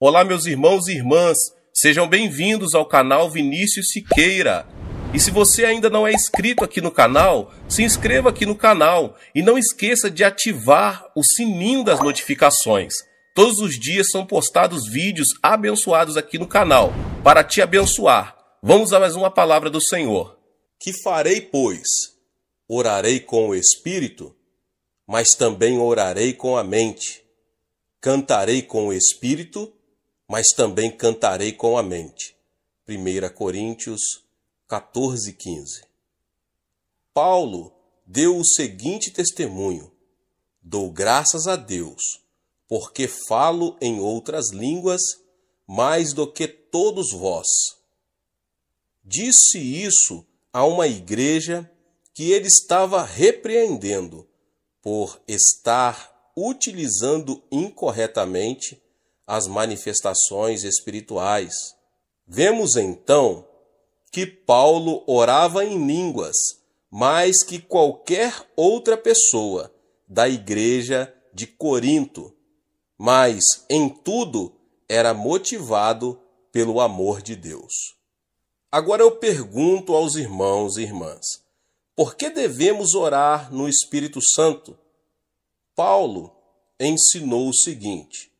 Olá, meus irmãos e irmãs, sejam bem-vindos ao canal Vinícius Siqueira. E se você ainda não é inscrito aqui no canal, se inscreva aqui no canal e não esqueça de ativar o sininho das notificações. Todos os dias são postados vídeos abençoados aqui no canal, para te abençoar. Vamos a mais uma palavra do Senhor. Que farei, pois? Orarei com o espírito, mas também orarei com a mente. Cantarei com o espírito, mas também cantarei com a mente. 1 Coríntios 14, 15. Paulo deu o seguinte testemunho: Dou graças a Deus, porque falo em outras línguas mais do que todos vós. Disse isso a uma igreja que ele estava repreendendo por estar utilizando incorretamente as manifestações espirituais. Vemos então que Paulo orava em línguas mais que qualquer outra pessoa da igreja de Corinto, mas em tudo era motivado pelo amor de Deus. Agora eu pergunto aos irmãos e irmãs: por que devemos orar no Espírito Santo? Paulo ensinou o seguinte: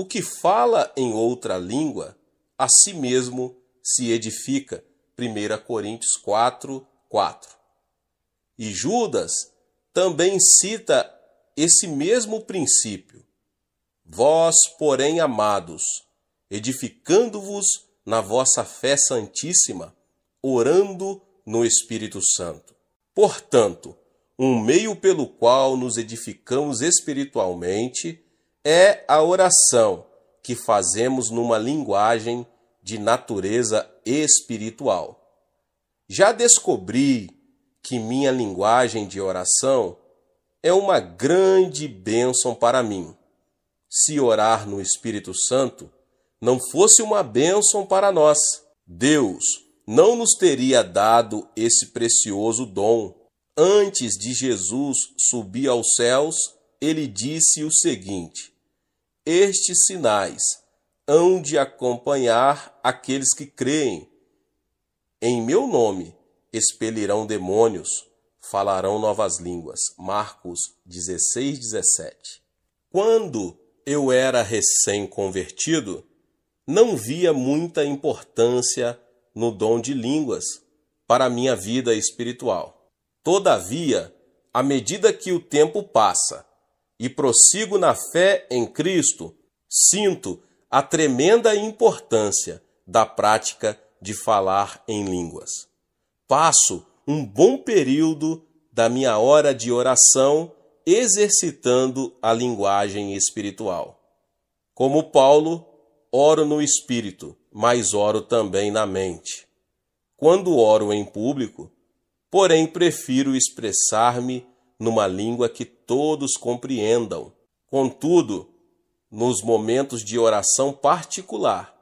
o que fala em outra língua, a si mesmo se edifica. 1 Coríntios 4, 4. E Judas também cita esse mesmo princípio. Vós, porém, amados, edificando-vos na vossa fé santíssima, orando no Espírito Santo. Portanto, um meio pelo qual nos edificamos espiritualmente é a oração que fazemos numa linguagem de natureza espiritual. Já descobri que minha linguagem de oração é uma grande bênção para mim. Se orar no Espírito Santo não fosse uma bênção para nós, Deus não nos teria dado esse precioso dom. Antes de Jesus subir aos céus, ele disse o seguinte: estes sinais hão de acompanhar aqueles que creem. Em meu nome expelirão demônios, falarão novas línguas. Marcos 16, 17. Quando eu era recém-convertido, não via muita importância no dom de línguas para minha vida espiritual. Todavia, à medida que o tempo passa e prossigo na fé em Cristo, sinto a tremenda importância da prática de falar em línguas. Passo um bom período da minha hora de oração exercitando a linguagem espiritual. Como Paulo, oro no espírito, mas oro também na mente. Quando oro em público, porém prefiro expressar-me numa língua que todos compreendam. Contudo, nos momentos de oração particular,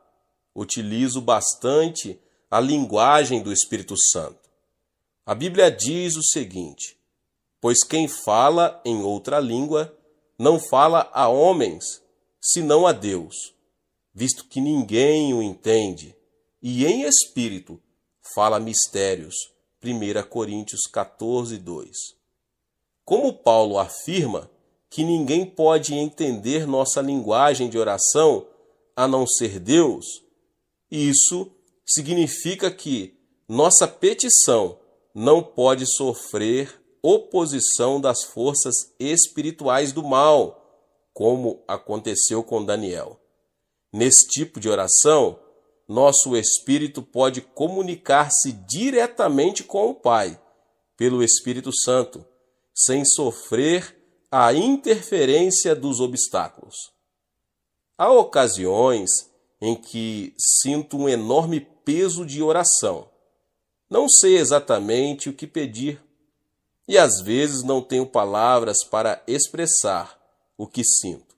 utilizo bastante a linguagem do Espírito Santo. A Bíblia diz o seguinte: Pois quem fala em outra língua não fala a homens, senão a Deus, visto que ninguém o entende, e em espírito fala mistérios. 1 Coríntios 14, 2. Como Paulo afirma que ninguém pode entender nossa linguagem de oração a não ser Deus, isso significa que nossa petição não pode sofrer oposição das forças espirituais do mal, como aconteceu com Daniel. Nesse tipo de oração, nosso espírito pode comunicar-se diretamente com o Pai, pelo Espírito Santo sem sofrer a interferência dos obstáculos. Há ocasiões em que sinto um enorme peso de oração. Não sei exatamente o que pedir e às vezes não tenho palavras para expressar o que sinto.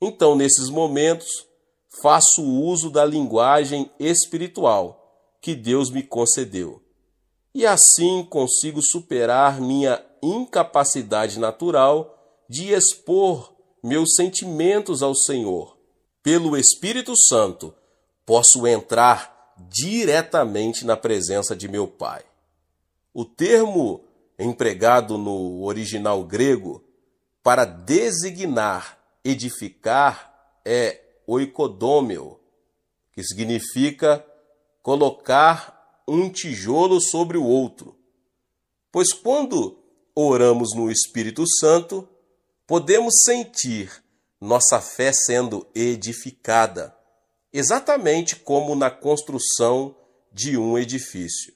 Então, nesses momentos, faço uso da linguagem espiritual que Deus me concedeu. E assim consigo superar minha incapacidade natural de expor meus sentimentos ao Senhor. Pelo Espírito Santo, posso entrar diretamente na presença de meu Pai. O termo empregado no original grego para designar edificar é oikodômeo, que significa colocar um tijolo sobre o outro. Pois quando oramos no Espírito Santo, podemos sentir nossa fé sendo edificada, exatamente como na construção de um edifício.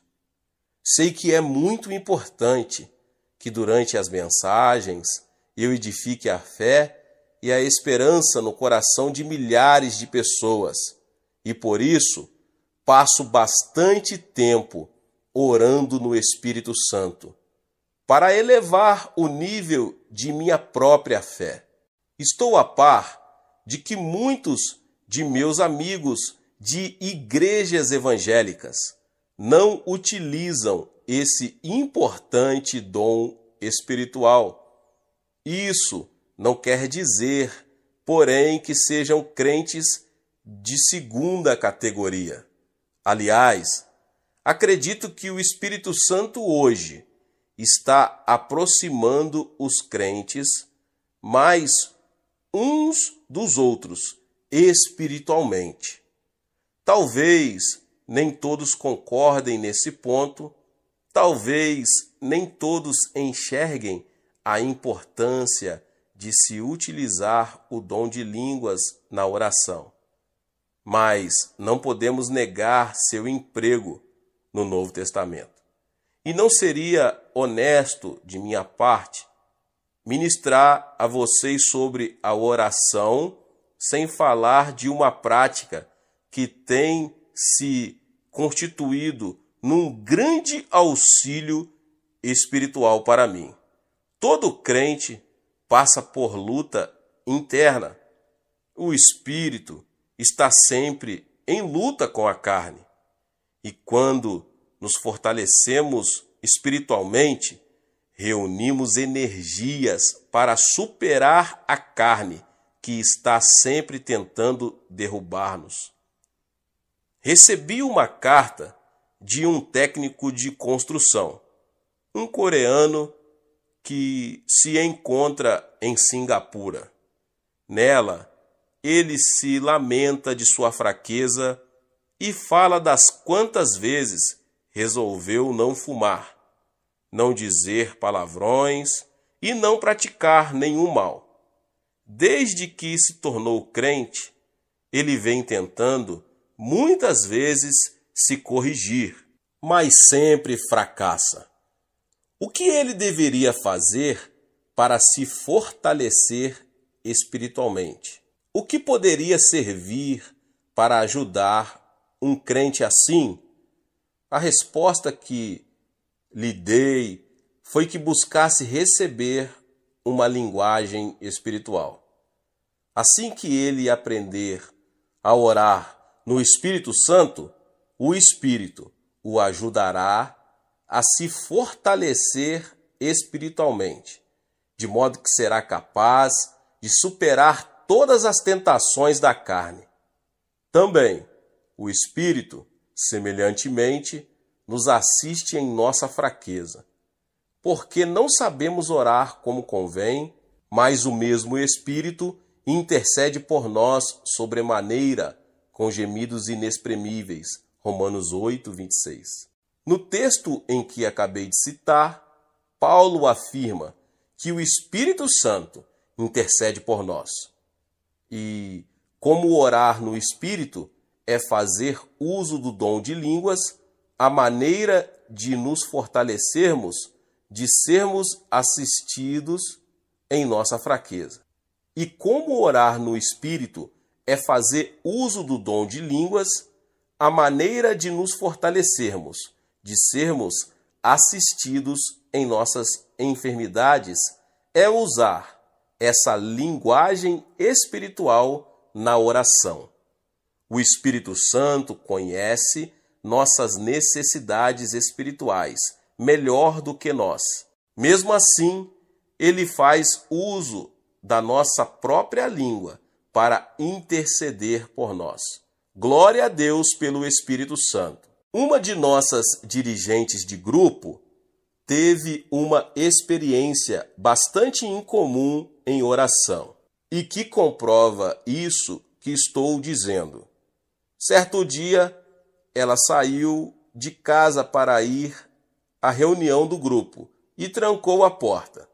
Sei que é muito importante que durante as mensagens eu edifique a fé e a esperança no coração de milhares de pessoas, e por isso passo bastante tempo orando no Espírito Santo para elevar o nível de minha própria fé. Estou a par de que muitos de meus amigos de igrejas evangélicas não utilizam esse importante dom espiritual. Isso não quer dizer, porém, que sejam crentes de segunda categoria. Aliás, acredito que o Espírito Santo hoje está aproximando os crentes mais uns dos outros espiritualmente. Talvez nem todos concordem nesse ponto, talvez nem todos enxerguem a importância de se utilizar o dom de línguas na oração. Mas não podemos negar seu emprego no Novo Testamento. E não seria honesto de minha parte ministrar a vocês sobre a oração sem falar de uma prática que tem se constituído num grande auxílio espiritual para mim. Todo crente passa por luta interna. O espírito está sempre em luta com a carne. E quando nos fortalecemos Espiritualmente, reunimos energias para superar a carne que está sempre tentando derrubar-nos. Recebi uma carta de um técnico de construção, um coreano que se encontra em Singapura. Nela, ele se lamenta de sua fraqueza e fala das quantas vezes resolveu não fumar não dizer palavrões e não praticar nenhum mal. Desde que se tornou crente, ele vem tentando, muitas vezes, se corrigir, mas sempre fracassa. O que ele deveria fazer para se fortalecer espiritualmente? O que poderia servir para ajudar um crente assim? A resposta que lhe dei foi que buscasse receber uma linguagem espiritual. Assim que ele aprender a orar no Espírito Santo, o Espírito o ajudará a se fortalecer espiritualmente, de modo que será capaz de superar todas as tentações da carne. Também o Espírito, semelhantemente, nos assiste em nossa fraqueza. Porque não sabemos orar como convém, mas o mesmo Espírito intercede por nós sobremaneira, com gemidos inexprimíveis. Romanos 8, 26. No texto em que acabei de citar, Paulo afirma que o Espírito Santo intercede por nós. E como orar no Espírito é fazer uso do dom de línguas a maneira de nos fortalecermos, de sermos assistidos em nossa fraqueza. E como orar no Espírito é fazer uso do dom de línguas, a maneira de nos fortalecermos, de sermos assistidos em nossas enfermidades, é usar essa linguagem espiritual na oração. O Espírito Santo conhece nossas necessidades espirituais melhor do que nós. Mesmo assim, ele faz uso da nossa própria língua para interceder por nós. Glória a Deus pelo Espírito Santo. Uma de nossas dirigentes de grupo teve uma experiência bastante incomum em oração e que comprova isso que estou dizendo. Certo dia, ela saiu de casa para ir à reunião do grupo e trancou a porta.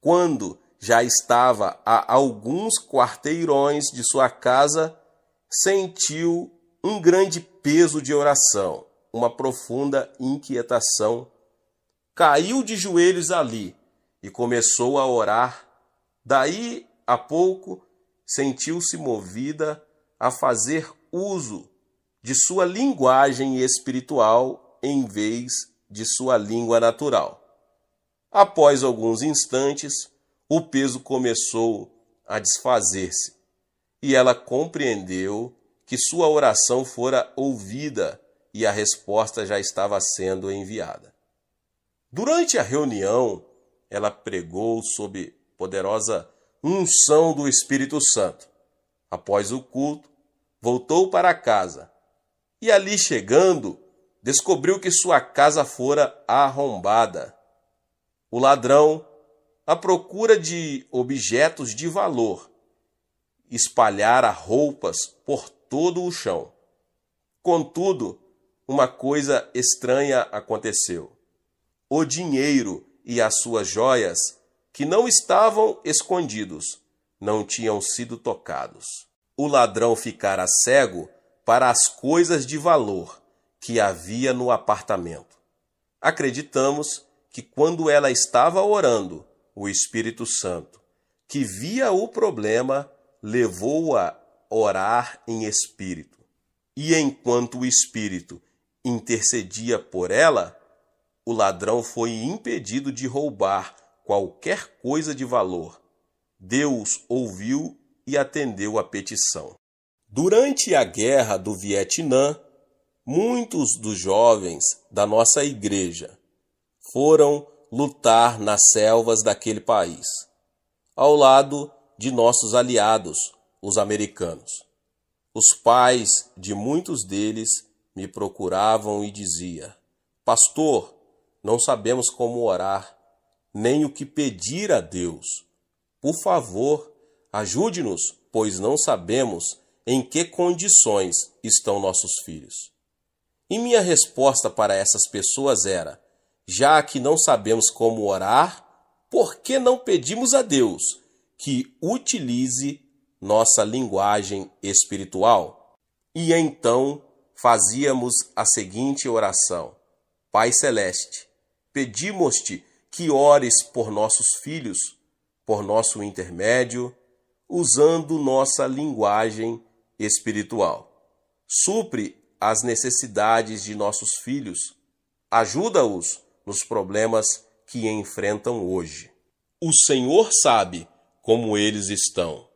Quando já estava a alguns quarteirões de sua casa, sentiu um grande peso de oração, uma profunda inquietação. Caiu de joelhos ali e começou a orar. Daí a pouco, sentiu-se movida a fazer uso de sua linguagem espiritual em vez de sua língua natural. Após alguns instantes, o peso começou a desfazer-se e ela compreendeu que sua oração fora ouvida e a resposta já estava sendo enviada. Durante a reunião, ela pregou sob poderosa unção do Espírito Santo. Após o culto, voltou para casa e ali chegando, descobriu que sua casa fora arrombada. O ladrão, à procura de objetos de valor, espalhara roupas por todo o chão. Contudo, uma coisa estranha aconteceu. O dinheiro e as suas joias, que não estavam escondidos, não tinham sido tocados. O ladrão ficara cego para as coisas de valor que havia no apartamento. Acreditamos que quando ela estava orando, o Espírito Santo, que via o problema, levou-a a orar em espírito. E enquanto o Espírito intercedia por ela, o ladrão foi impedido de roubar qualquer coisa de valor. Deus ouviu e atendeu a petição. Durante a guerra do Vietnã, muitos dos jovens da nossa igreja foram lutar nas selvas daquele país, ao lado de nossos aliados, os americanos. Os pais de muitos deles me procuravam e dizia: Pastor, não sabemos como orar, nem o que pedir a Deus. Por favor, ajude-nos, pois não sabemos em que condições estão nossos filhos? E minha resposta para essas pessoas era: já que não sabemos como orar, por que não pedimos a Deus que utilize nossa linguagem espiritual? E então fazíamos a seguinte oração: Pai Celeste, pedimos-te que ores por nossos filhos, por nosso intermédio, usando nossa linguagem espiritual. Supre as necessidades de nossos filhos, ajuda-os nos problemas que enfrentam hoje. O Senhor sabe como eles estão.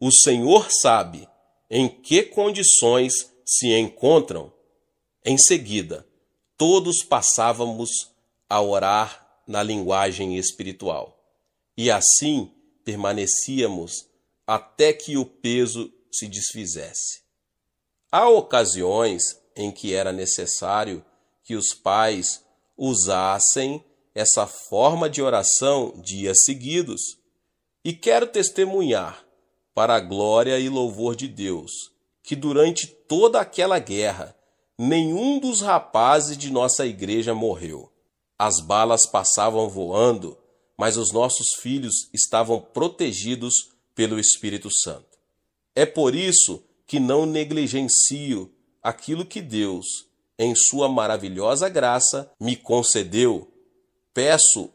O Senhor sabe em que condições se encontram. Em seguida, todos passávamos a orar na linguagem espiritual. E assim permanecíamos até que o peso se desfizesse. Há ocasiões em que era necessário que os pais usassem essa forma de oração dias seguidos. E quero testemunhar, para a glória e louvor de Deus, que durante toda aquela guerra, nenhum dos rapazes de nossa igreja morreu. As balas passavam voando, mas os nossos filhos estavam protegidos pelo Espírito Santo. É por isso que não negligencio aquilo que Deus, em Sua maravilhosa graça, me concedeu. Peço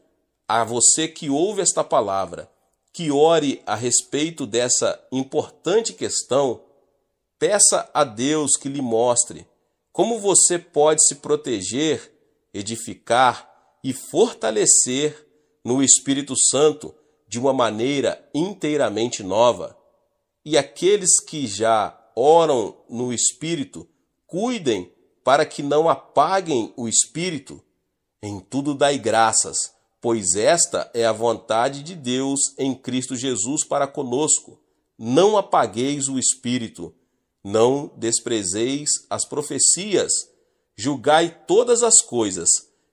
a você que ouve esta palavra que ore a respeito dessa importante questão. Peça a Deus que lhe mostre como você pode se proteger, edificar e fortalecer no Espírito Santo de uma maneira inteiramente nova e aqueles que já oram no espírito, cuidem para que não apaguem o espírito. Em tudo dai graças, pois esta é a vontade de Deus em Cristo Jesus para conosco. Não apagueis o espírito, não desprezeis as profecias, julgai todas as coisas,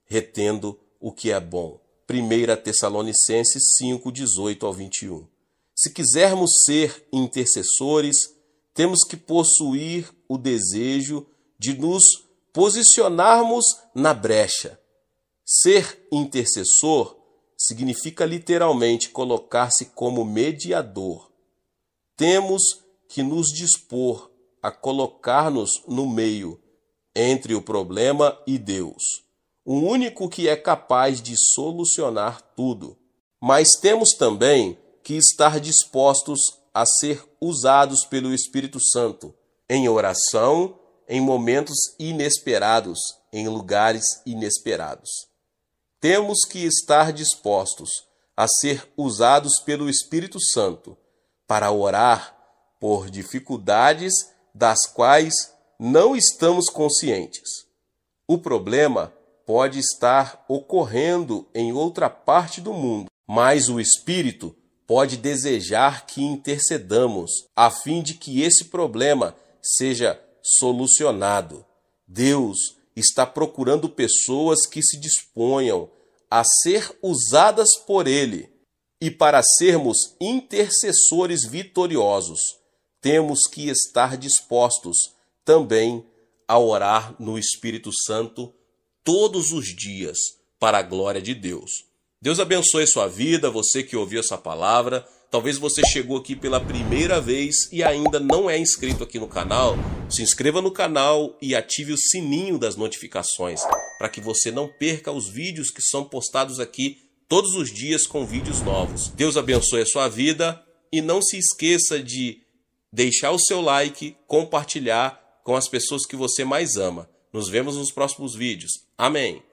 retendo o que é bom. 1 Tessalonicenses 5, 18 ao 21. Se quisermos ser intercessores, temos que possuir o desejo de nos posicionarmos na brecha. Ser intercessor significa literalmente colocar-se como mediador. Temos que nos dispor a colocar-nos no meio entre o problema e Deus, o único que é capaz de solucionar tudo. Mas temos também que estar dispostos a ser usados pelo Espírito Santo em oração, em momentos inesperados, em lugares inesperados. Temos que estar dispostos a ser usados pelo Espírito Santo para orar por dificuldades das quais não estamos conscientes. O problema pode estar ocorrendo em outra parte do mundo, mas o Espírito pode desejar que intercedamos, a fim de que esse problema seja solucionado. Deus está procurando pessoas que se disponham a ser usadas por Ele. E para sermos intercessores vitoriosos, temos que estar dispostos também a orar no Espírito Santo todos os dias para a glória de Deus. Deus abençoe sua vida, você que ouviu essa palavra. Talvez você chegou aqui pela primeira vez e ainda não é inscrito aqui no canal. Se inscreva no canal e ative o sininho das notificações para que você não perca os vídeos que são postados aqui todos os dias com vídeos novos. Deus abençoe a sua vida e não se esqueça de deixar o seu like, compartilhar com as pessoas que você mais ama. Nos vemos nos próximos vídeos. Amém.